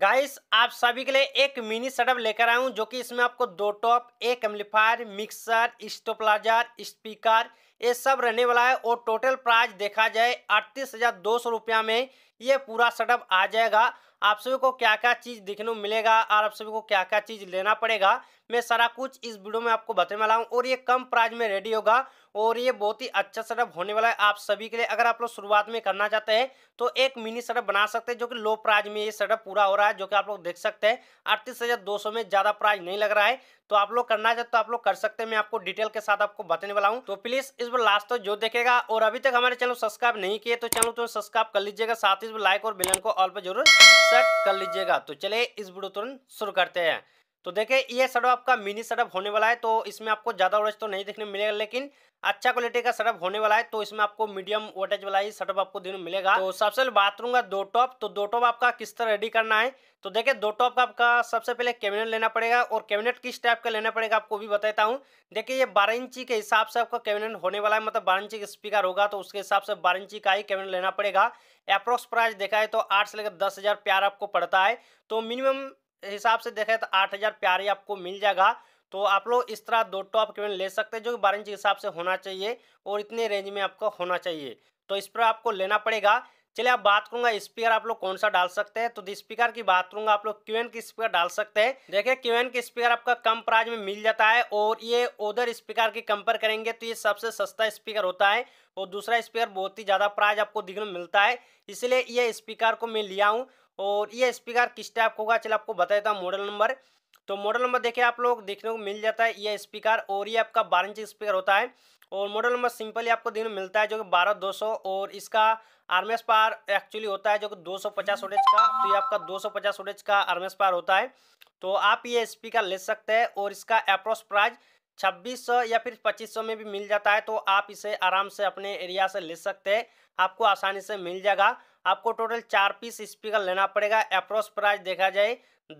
guys आप सभी के लिए एक मिनी सेटअप लेकर आया हूँ जो कि इसमें आपको दो टॉप एक एम्पलीफायर मिक्सर स्टोप्लाजर स्पीकर ये सब रहने वाला है और टोटल प्राइस देखा जाए अड़तीस हज़ार दो सौ रुपया में ये पूरा सेटअप आ जाएगा आप सभी को क्या क्या चीज़ देखने को मिलेगा और आप सभी को क्या क्या चीज़ लेना पड़ेगा मैं सारा कुछ इस वीडियो में आपको बताने वाला हूँ और ये कम प्राइज में रेडी होगा और ये बहुत ही अच्छा सेटअप होने वाला है आप सभी के लिए अगर आप लोग शुरुआत में करना चाहते हैं तो एक मिनी सेटअप बना सकते हैं जो कि लो प्राइज में ये सेटअप पूरा हो रहा है जो कि आप लोग देख सकते हैं अड़तीस हज़ार दो सौ में ज़्यादा प्राइज नहीं लग रहा है तो आप लोग करना चाहते तो आप लोग कर सकते हैं मैं आपको डिटेल के साथ आपको बताने वाला हूँ तो प्लीज़ इस बार लास्ट तो जो देखेगा और अभी तक हमारे चैनल सब्सक्राइब नहीं किए तो चैनल तुरंत सब्सक्राइब कर लीजिएगा साथ ही लाइक और बिलन को ऑल पर जरूर सेट कर लीजिएगा तो चले इस वीडियो तुरंत शुरू करते हैं तो देखिए ये सड़प आपका मिनी सड़प होने वाला है तो इसमें आपको ज़्यादा वोटेज तो नहीं देखने मिलेगा लेकिन अच्छा क्वालिटी का सड़प होने वाला है तो इसमें आपको मीडियम वोटेज वाला ही सड़प आपको दिन मिलेगा तो सबसे पहले बात करूंगा दो टॉप तो दो टॉप आपका किस तरह रेडी करना है तो देखिए दो टॉप का आपका सबसे पहले कैबिनेट लेना पड़ेगा और कैबिनेट किस टाइप का लेना पड़ेगा आपको भी बताता हूँ देखिए ये बारह इंची के हिसाब से आपका कैबिनेट होने वाला है मतलब बारह इंची का स्पीकर होगा तो उसके हिसाब से बारह इंची का ही कैबिनेट लेना पड़ेगा अप्रोक्स प्राइस देखा है तो आठ से लेकर दस हज़ार प्यार आपको पड़ता है तो मिनिमम हिसाब से देखें तो आठ हज़ार प्यारे आपको मिल जाएगा तो आप लोग इस तरह दो टॉप केबिन ले सकते हैं जो कि बारह इंच के हिसाब से होना चाहिए और इतने रेंज में आपको होना चाहिए तो इस पर आपको लेना पड़ेगा चलिए आप बात करूंगा स्पीकर आप लोग कौन सा डाल सकते हैं तो स्पीकर की बात करूंगा आप लोग क्यूएन की स्पीकर डाल सकते हैं देखिए क्यूएन की स्पीकर आपका कम प्राइस में मिल जाता है और ये उधर स्पीकर की कंपेयर करेंगे तो ये सबसे सस्ता स्पीकर होता है और दूसरा स्पीकर बहुत ही ज़्यादा प्राइस आपको दिखने मिलता है इसलिए ये स्पीकर को मैं लिया हूँ और ये स्पीकर किस टाइप का होगा चलो आपको बता देता हूँ मॉडल नंबर तो मॉडल नंबर देखिए आप लोग देखने को मिल जाता है ये स्पीकर और ये आपका बारह इंच स्पीकर होता है और मॉडल नंबर सिंपली आपको दिन को मिलता है जो कि बारह दो सौ और इसका आर्मेस पार एक्चुअली होता है जो कि दो सौ पचास वोटेज का तो ये आपका दो सौ पचास वोटेज का आर्मेस पार होता है तो आप ये स्पीकर ले सकते हैं और इसका अप्रोस प्राइस छब्बीस सौ या फिर पच्चीस सौ में भी मिल जाता है तो आप इसे आराम से अपने एरिया से ले सकते हैं आपको आसानी से मिल जाएगा आपको टोटल चार पीस स्पीकर लेना पड़ेगा अप्रोस प्राइस देखा जाए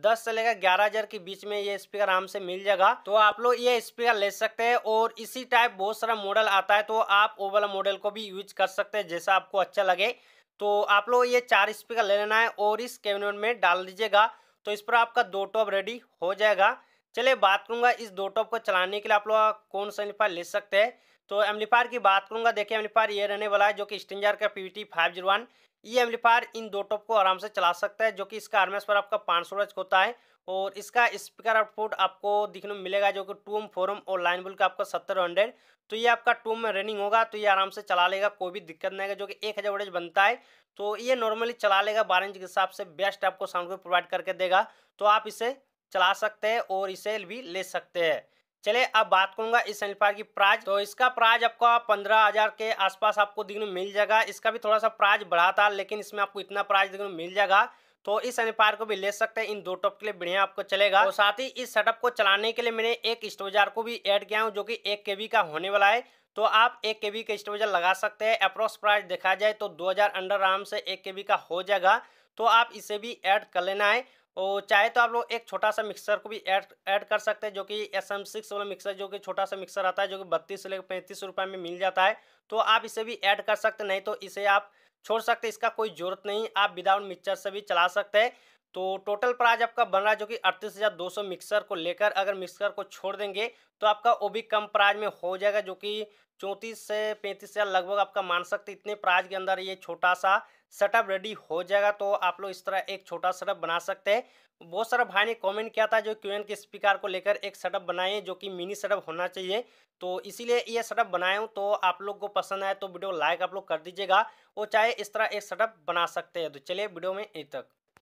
दस से लेकर ग्यारह हजार के बीच में ये स्पीकर आराम से मिल जाएगा तो आप लोग ये स्पीकर ले सकते हैं और इसी टाइप बहुत सारा मॉडल आता है तो आप वो वाला मॉडल को भी यूज कर सकते हैं जैसा आपको अच्छा लगे तो आप लोग ये चार स्पीकर ले लेना है और इस कैबिनेट में डाल दीजिएगा तो इस पर आपका दो टॉप रेडी हो जाएगा चलिए बात करूंगा इस दो टॉप को चलाने के लिए आप लोग कौन सा ले सकते हैं तो एम्पलीफायर की बात करूंगा देखिए एम्पलीफायर ये रहने वाला है जो कि स्टेंजर का P T five zero one ये एम्पलीफायर इन दो टॉप को आराम से चला सकता है जो कि इसका आर्मेस पर आपका पाँच सौ होता है और इसका स्पीकर आउटपुट आपको दिखने में मिलेगा जो कि टू एम फोरम और लाइन बुल का आपका सत्तर हंड्रेड तो ये आपका टूम में रनिंग होगा तो ये आराम से चला लेगा कोई भी दिक्कत नहीं है जो कि एक हज़ार वोल्टेज बनता है तो ये नॉर्मली चला लेगा बारह इंच के हिसाब से बेस्ट आपको साउंड को प्रोवाइड करके देगा तो आप इसे चला सकते हैं और इसे भी ले सकते हैं चले अब बात करूंगा इस एम्पलीफायर की प्राइज तो इसका प्राइज आपको पंद्रह हजार के आसपास आपको देखने मिल जाएगा इसका भी थोड़ा सा प्राइज बढ़ा था लेकिन इसमें आपको इतना प्राइज देखने मिल जाएगा तो इस एम्पलीफायर को भी ले सकते हैं इन दो टॉप के लिए बढ़िया आपको चलेगा तो साथ ही इस सेटअप को चलाने के लिए मैंने एक स्टोवेजार को भी एड किया हूँ जो की एक के का होने वाला है तो आप एक के बी का स्टोरेजर लगा सकते हैं अप्रोक्स प्राइस देखा जाए तो हजार अंडर आराम से एक के बी का हो जाएगा तो आप इसे भी ऐड कर लेना है और तो चाहे तो आप लोग एक छोटा सा मिक्सर को भी ऐड ऐड कर सकते हैं जो कि एस एम सिक्स वाला मिक्सर जो कि छोटा सा मिक्सर आता है जो कि बत्तीस से लेकर पैंतीस रुपये में मिल जाता है तो आप इसे भी ऐड कर सकते नहीं तो इसे आप छोड़ सकते इसका कोई ज़रूरत नहीं आप विदाउट मिक्सर से भी चला सकते हैं तो टोटल प्राइज आपका बन रहा है जो कि अड़तीस हज़ार दो सौ मिक्सर को लेकर अगर मिक्सर को छोड़ देंगे तो आपका वो भी कम प्राइज में हो जाएगा जो कि चौंतीस से पैंतीस हज़ार लगभग आपका मान सकते इतने प्राइज के अंदर ये छोटा सा सेटअप रेडी हो जाएगा तो आप लोग इस तरह एक छोटा सेटअप बना सकते हैं बहुत सारा भाई ने कमेंट किया था जो क्यूएन के स्पीकर को लेकर एक सेटअप बनाए जो कि मिनी सेटअप होना चाहिए तो इसीलिए ये सेटअप बनाए हूँ तो आप लोग को पसंद आए तो वीडियो लाइक आप लोग कर दीजिएगा वो चाहे इस तरह एक सेटअप बना सकते हैं तो चलिए वीडियो में यहीं तक